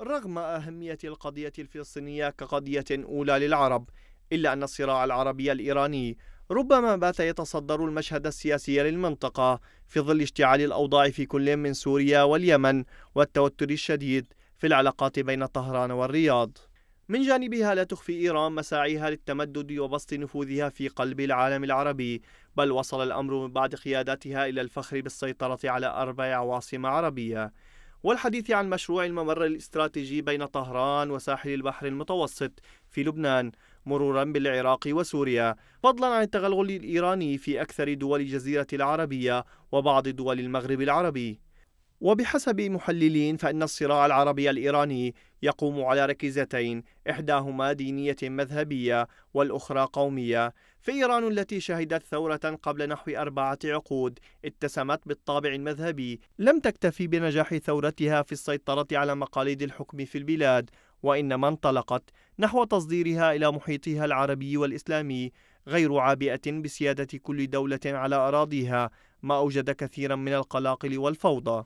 رغم أهمية القضية الفلسطينية كقضية أولى للعرب إلا أن الصراع العربي الإيراني ربما بات يتصدر المشهد السياسي للمنطقة في ظل اشتعال الأوضاع في كل من سوريا واليمن والتوتر الشديد في العلاقات بين طهران والرياض من جانبها لا تخفي إيران مساعيها للتمدد وبسط نفوذها في قلب العالم العربي بل وصل الأمر من بعد قياداتها إلى الفخر بالسيطرة على أربع عواصم عربية والحديث عن مشروع الممر الاستراتيجي بين طهران وساحل البحر المتوسط في لبنان مرورا بالعراق وسوريا فضلا عن التغلغل الإيراني في أكثر دول الجزيرة العربية وبعض دول المغرب العربي وبحسب محللين فإن الصراع العربي الإيراني يقوم على ركيزتين إحداهما دينية مذهبية والأخرى قومية فإيران التي شهدت ثورة قبل نحو أربعة عقود اتسمت بالطابع المذهبي لم تكتفي بنجاح ثورتها في السيطرة على مقاليد الحكم في البلاد وإنما انطلقت نحو تصديرها إلى محيطها العربي والإسلامي غير عابئة بسيادة كل دولة على أراضيها ما أوجد كثيرا من القلاقل والفوضى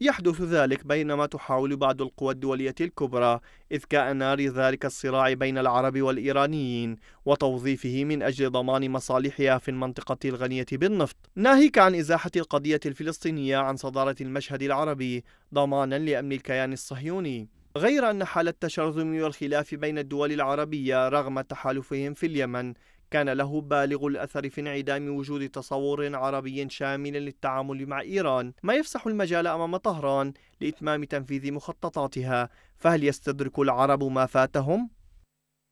يحدث ذلك بينما تحاول بعض القوى الدولية الكبرى إذكاء نار ذلك الصراع بين العرب والإيرانيين وتوظيفه من أجل ضمان مصالحها في المنطقة الغنية بالنفط ناهيك عن إزاحة القضية الفلسطينية عن صدارة المشهد العربي ضمانا لأمن الكيان الصهيوني غير أن حالة التشرذم والخلاف بين الدول العربية رغم تحالفهم في اليمن كان له بالغ الأثر في انعدام وجود تصور عربي شامل للتعامل مع إيران ما يفسح المجال أمام طهران لإتمام تنفيذ مخططاتها فهل يستدرك العرب ما فاتهم؟